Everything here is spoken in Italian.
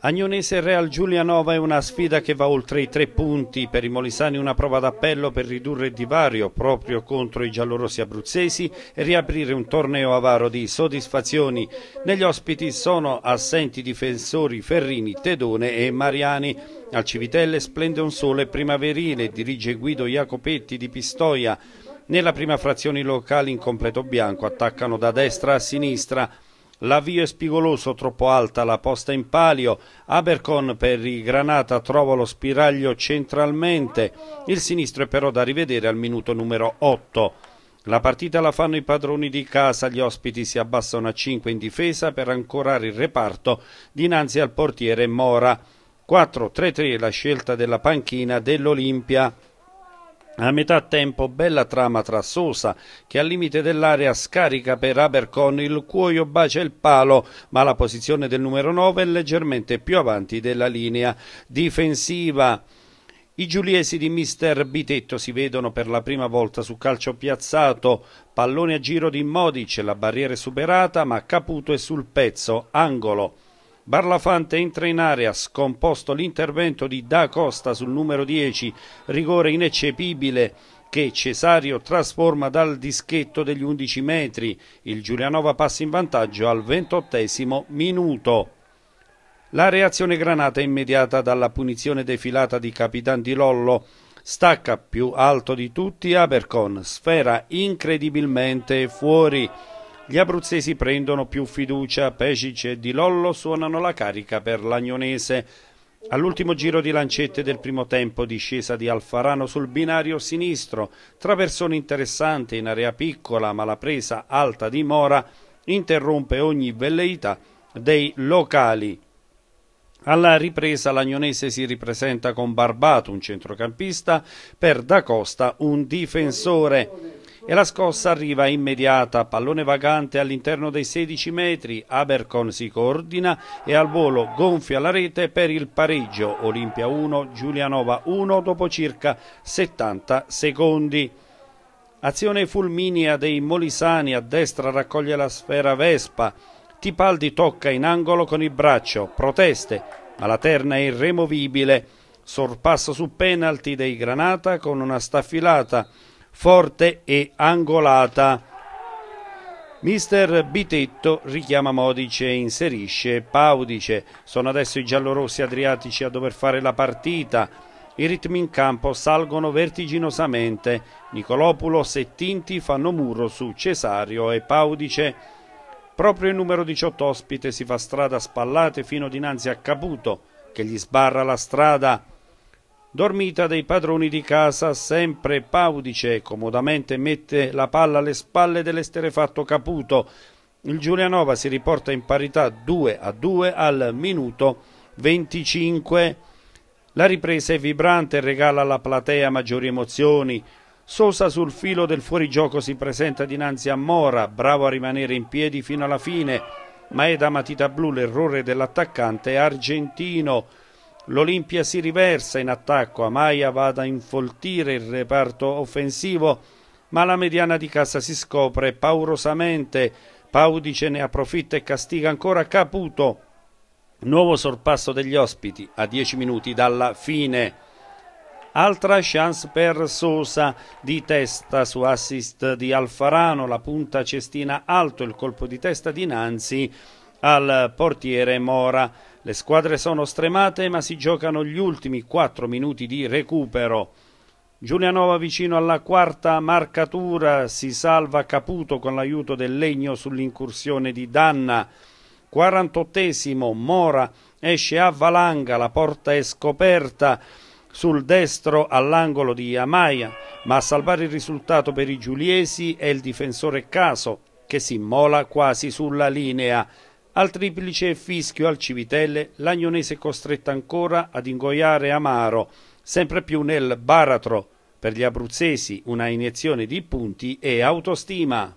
Agnonese Real Giulianova è una sfida che va oltre i tre punti, per i molisani una prova d'appello per ridurre il divario proprio contro i giallorossi abruzzesi e riaprire un torneo avaro di soddisfazioni. Negli ospiti sono assenti difensori Ferrini, Tedone e Mariani. Al Civitelle splende un sole primaverile, dirige Guido Jacopetti di Pistoia. Nella prima frazione i locali in completo bianco attaccano da destra a sinistra. L'avvio è spigoloso, troppo alta la posta in palio. Abercon per i Granata trova lo spiraglio centralmente. Il sinistro è però da rivedere al minuto numero 8. La partita la fanno i padroni di casa, gli ospiti si abbassano a 5 in difesa per ancorare il reparto dinanzi al portiere Mora. 4-3-3 la scelta della panchina dell'Olimpia. A metà tempo bella trama tra Sosa che al limite dell'area scarica per Abercon, il cuoio bacia il palo ma la posizione del numero 9 è leggermente più avanti della linea difensiva. I giuliesi di mister Bitetto si vedono per la prima volta su calcio piazzato, pallone a giro di Modic, la barriera è superata ma Caputo è sul pezzo, angolo. Barlafante entra in area, scomposto l'intervento di Da Costa sul numero 10, rigore ineccepibile che Cesario trasforma dal dischetto degli 11 metri. Il Giulianova passa in vantaggio al 28 minuto. La reazione granata immediata dalla punizione defilata di Capitan Di Lollo. Stacca più alto di tutti Abercon, sfera incredibilmente fuori. Gli abruzzesi prendono più fiducia, Pesic e Di Lollo suonano la carica per l'Agnonese. All'ultimo giro di lancette del primo tempo, discesa di Alfarano sul binario sinistro, traversone interessante in area piccola ma la presa alta di Mora interrompe ogni velleità dei locali. Alla ripresa l'Agnonese si ripresenta con Barbato, un centrocampista, per Da Costa un difensore e la scossa arriva immediata, pallone vagante all'interno dei 16 metri, Abercon si coordina e al volo gonfia la rete per il pareggio, Olimpia 1, Giulianova 1 dopo circa 70 secondi. Azione fulminea dei Molisani, a destra raccoglie la sfera Vespa, Tipaldi tocca in angolo con il braccio, proteste, ma la terna è irremovibile, sorpasso su penalti dei Granata con una staffilata forte e angolata. Mister Bitetto richiama Modice, e inserisce Paudice. Sono adesso i giallorossi adriatici a dover fare la partita. I ritmi in campo salgono vertiginosamente. Nicolopoulos e Tinti fanno muro su Cesario e Paudice. Proprio il numero 18 ospite si fa strada spallate fino dinanzi a Caputo, che gli sbarra la strada dormita dei padroni di casa, sempre Paudice, comodamente mette la palla alle spalle dell'esterefatto Caputo. Il Giulianova si riporta in parità 2 a 2 al minuto 25. La ripresa è vibrante e regala alla platea maggiori emozioni. Sosa sul filo del fuorigioco si presenta dinanzi a Mora, bravo a rimanere in piedi fino alla fine, ma è da matita blu l'errore dell'attaccante argentino. L'Olimpia si riversa in attacco, Amaya va a infoltire il reparto offensivo, ma la mediana di casa si scopre paurosamente. Paudice ne approfitta e castiga ancora Caputo. Nuovo sorpasso degli ospiti a 10 minuti dalla fine. Altra chance per Sosa di testa su assist di Alfarano, la punta cestina alto, il colpo di testa dinanzi al portiere Mora. Le squadre sono stremate ma si giocano gli ultimi 4 minuti di recupero. Giulianova vicino alla quarta marcatura, si salva Caputo con l'aiuto del legno sull'incursione di Danna. 48esimo Mora esce a valanga, la porta è scoperta sul destro all'angolo di Amaia, ma a salvare il risultato per i giuliesi è il difensore Caso che si immola quasi sulla linea. Al triplice fischio al Civitelle, l'Agnonese è costretta ancora ad ingoiare amaro, sempre più nel baratro. Per gli abruzzesi una iniezione di punti e autostima.